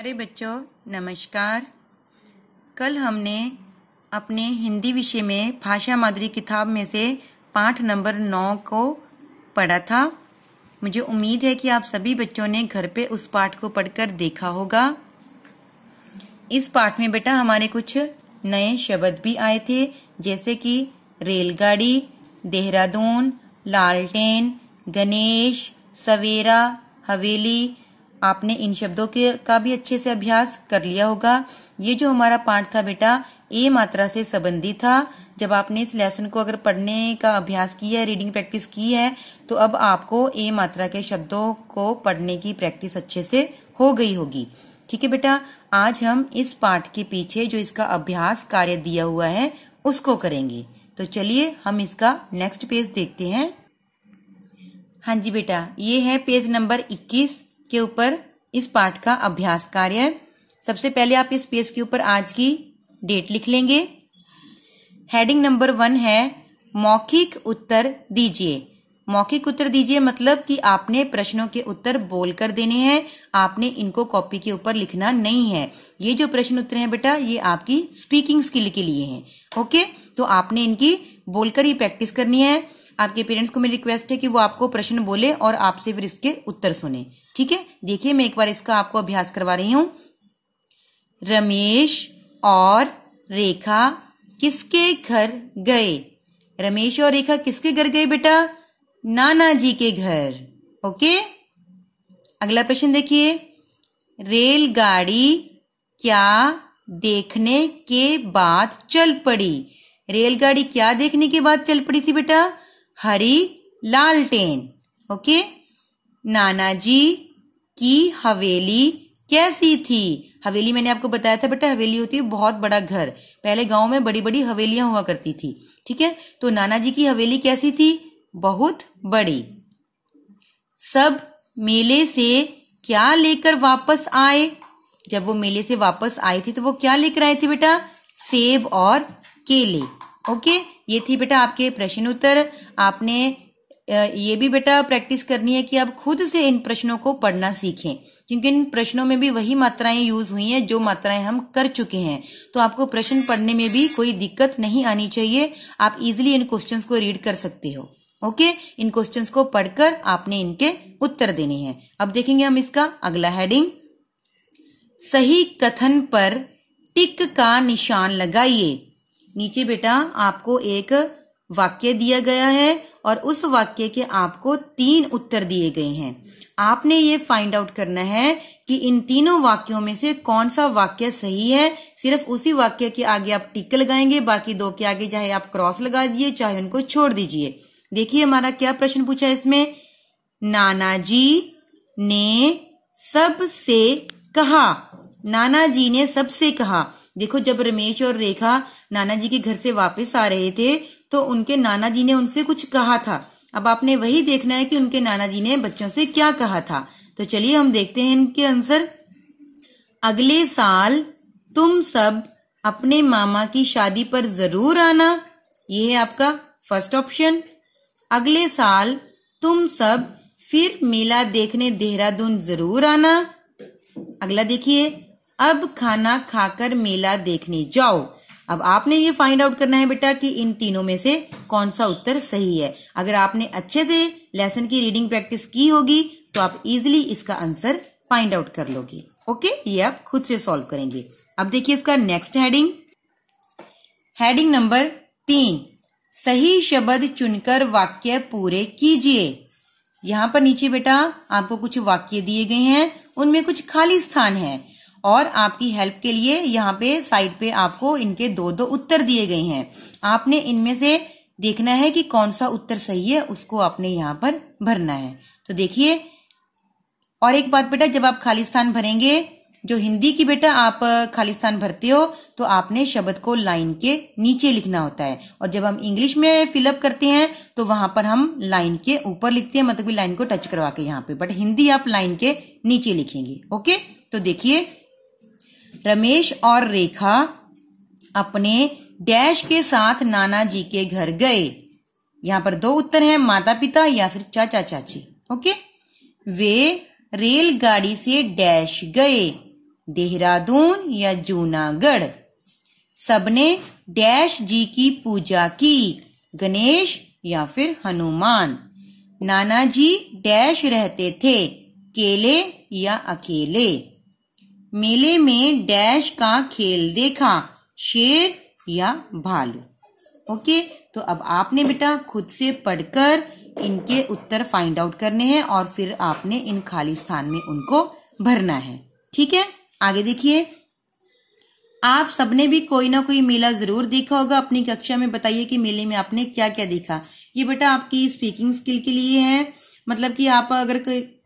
अरे बच्चों नमस्कार कल हमने अपने हिंदी विषय में भाषा माधुरी किताब में से पाठ नंबर नौ को पढ़ा था मुझे उम्मीद है कि आप सभी बच्चों ने घर पे उस पाठ को पढ़कर देखा होगा इस पाठ में बेटा हमारे कुछ नए शब्द भी आए थे जैसे कि रेलगाड़ी देहरादून लालटेन गणेश सवेरा हवेली आपने इन शब्दों के का भी अच्छे से अभ्यास कर लिया होगा ये जो हमारा पाठ था बेटा ए मात्रा से संबंधित था जब आपने इस लेसन को अगर पढ़ने का अभ्यास किया है रीडिंग प्रैक्टिस की है तो अब आपको ए मात्रा के शब्दों को पढ़ने की प्रैक्टिस अच्छे से हो गई होगी ठीक है बेटा आज हम इस पाठ के पीछे जो इसका अभ्यास कार्य दिया हुआ है उसको करेंगे तो चलिए हम इसका नेक्स्ट पेज देखते हैं हाँ जी बेटा ये है पेज नंबर इक्कीस के ऊपर इस पाठ का अभ्यास कार्य है सबसे पहले आप इस पेज के ऊपर आज की डेट लिख लेंगे हेडिंग नंबर वन है मौखिक उत्तर दीजिए मौखिक उत्तर दीजिए मतलब कि आपने प्रश्नों के उत्तर बोलकर देने हैं आपने इनको कॉपी के ऊपर लिखना नहीं है ये जो प्रश्न उत्तर हैं बेटा ये आपकी स्पीकिंग स्किल के लिए हैं ओके तो आपने इनकी बोलकर ही प्रैक्टिस करनी है आपके पेरेंट्स को मेरी रिक्वेस्ट है कि वो आपको प्रश्न बोले और आपसे फिर इसके उत्तर सुने ठीक है देखिए मैं एक बार इसका आपको अभ्यास करवा रही हूं रमेश और रेखा किसके घर गए रमेश और रेखा किसके घर गए बेटा नाना जी के घर ओके अगला प्रश्न देखिए रेलगाड़ी क्या देखने के बाद चल पड़ी रेलगाड़ी क्या देखने के बाद चल पड़ी थी बेटा हरी लालटेन ओके नाना जी की हवेली कैसी थी हवेली मैंने आपको बताया था बेटा हवेली होती है बहुत बड़ा घर पहले गांव में बड़ी बड़ी हवेलियां हुआ करती थी ठीक है तो नाना जी की हवेली कैसी थी बहुत बड़ी सब मेले से क्या लेकर वापस आए जब वो मेले से वापस आए थे तो वो क्या लेकर आए थे बेटा सेब और केले ओके ये थी बेटा आपके प्रश्न उत्तर आपने ये भी बेटा प्रैक्टिस करनी है कि आप खुद से इन प्रश्नों को पढ़ना सीखें क्योंकि इन प्रश्नों में भी वही मात्राएं यूज हुई हैं जो मात्राएं हम कर चुके हैं तो आपको प्रश्न पढ़ने में भी कोई दिक्कत नहीं आनी चाहिए आप इजिली इन क्वेश्चंस को रीड कर सकते हो ओके इन क्वेश्चंस को पढ़कर आपने इनके उत्तर देने हैं अब देखेंगे हम इसका अगला हेडिंग सही कथन पर टिक का निशान लगाइए नीचे बेटा आपको एक वाक्य दिया गया है और उस वाक्य के आपको तीन उत्तर दिए गए हैं आपने ये फाइंड आउट करना है कि इन तीनों वाक्यों में से कौन सा वाक्य सही है सिर्फ उसी वाक्य के आगे आप टिक लगाएंगे बाकी दो के आगे चाहे आप क्रॉस लगा दिए चाहे उनको छोड़ दीजिए देखिए हमारा क्या प्रश्न पूछा है इसमें नाना जी ने सबसे कहा नाना जी ने सबसे कहा देखो जब रमेश और रेखा नाना जी के घर से वापस आ रहे थे तो उनके नाना जी ने उनसे कुछ कहा था अब आपने वही देखना है कि उनके नाना जी ने बच्चों से क्या कहा था तो चलिए हम देखते हैं इनके आंसर अगले साल तुम सब अपने मामा की शादी पर जरूर आना यह है आपका फर्स्ट ऑप्शन अगले साल तुम सब फिर मेला देखने देहरादून जरूर आना अगला देखिए अब खाना खाकर मेला देखने जाओ अब आपने ये फाइंड आउट करना है बेटा कि इन तीनों में से कौन सा उत्तर सही है अगर आपने अच्छे से लेसन की रीडिंग प्रैक्टिस की होगी तो आप इजिली इसका आंसर फाइंड आउट कर लोगे ओके ये आप खुद से सॉल्व करेंगे अब देखिए इसका नेक्स्ट हेडिंग हेडिंग नंबर तीन सही शब्द चुनकर वाक्य पूरे कीजिए यहां पर नीचे बेटा आपको कुछ वाक्य दिए गए हैं उनमें कुछ खाली स्थान है और आपकी हेल्प के लिए यहाँ पे साइड पे आपको इनके दो दो उत्तर दिए गए हैं आपने इनमें से देखना है कि कौन सा उत्तर सही है उसको आपने यहाँ पर भरना है तो देखिए और एक बात बेटा जब आप खालिस्तान भरेंगे जो हिंदी की बेटा आप खालिस्तान भरते हो तो आपने शब्द को लाइन के नीचे लिखना होता है और जब हम इंग्लिश में फिलअप करते हैं तो वहां पर हम लाइन के ऊपर लिखते हैं मतलब लाइन को टच करवा के यहाँ पे बट हिंदी आप लाइन के नीचे लिखेंगे ओके तो देखिए रमेश और रेखा अपने डैश के साथ नाना जी के घर गए यहाँ पर दो उत्तर हैं माता पिता या फिर चाचा चाची ओके वे रेलगाड़ी से डैश गए देहरादून या जूनागढ़ सबने डैश जी की पूजा की गणेश या फिर हनुमान नाना जी डैश रहते थे केले या अकेले मेले में डैश का खेल देखा शेर या भालू ओके तो अब आपने बेटा खुद से पढ़कर इनके उत्तर फाइंड आउट करने हैं और फिर आपने इन खाली स्थान में उनको भरना है ठीक है आगे देखिए आप सबने भी कोई ना कोई मेला जरूर देखा होगा अपनी कक्षा में बताइए कि मेले में आपने क्या क्या देखा ये बेटा आपकी स्पीकिंग स्किल के लिए है मतलब कि आप अगर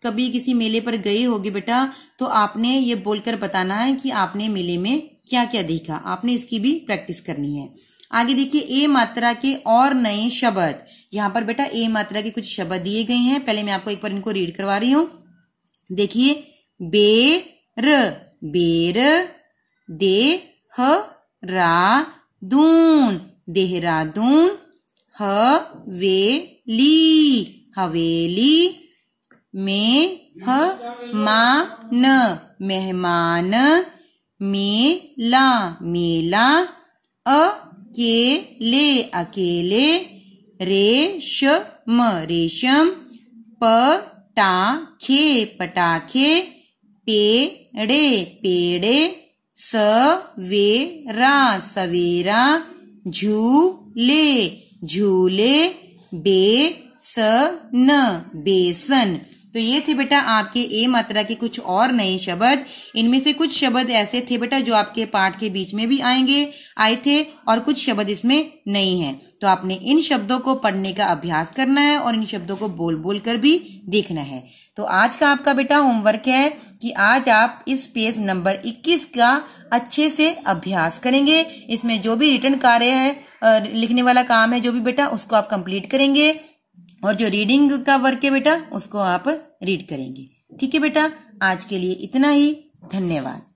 कभी किसी मेले पर गए होगे बेटा तो आपने ये बोलकर बताना है कि आपने मेले में क्या क्या देखा आपने इसकी भी प्रैक्टिस करनी है आगे देखिए ए मात्रा के और नए शब्द यहाँ पर बेटा ए मात्रा के कुछ शब्द दिए गए हैं पहले मैं आपको एक बार इनको रीड करवा रही हूं देखिए बेर बेर देह रा दून देहरादून हवेली हवेली में मान मेहमान मेला मेला अकेले अकेले रेशम रेशम पटाखे पटाखे पेड़े पेड़े सवेरा सवेरा झूले झूले बे स न बेसन तो ये थे बेटा आपके ए मात्रा के कुछ और नए शब्द इनमें से कुछ शब्द ऐसे थे बेटा जो आपके पाठ के बीच में भी आएंगे आए थे और कुछ शब्द इसमें नहीं है तो आपने इन शब्दों को पढ़ने का अभ्यास करना है और इन शब्दों को बोल बोल कर भी देखना है तो आज का आपका बेटा होमवर्क है कि आज आप इस पेज नंबर 21 का अच्छे से अभ्यास करेंगे इसमें जो भी रिटर्न कार्य है लिखने वाला काम है जो भी बेटा उसको आप कंप्लीट करेंगे और जो रीडिंग का वर्क है बेटा उसको आप रीड करेंगे ठीक है बेटा आज के लिए इतना ही धन्यवाद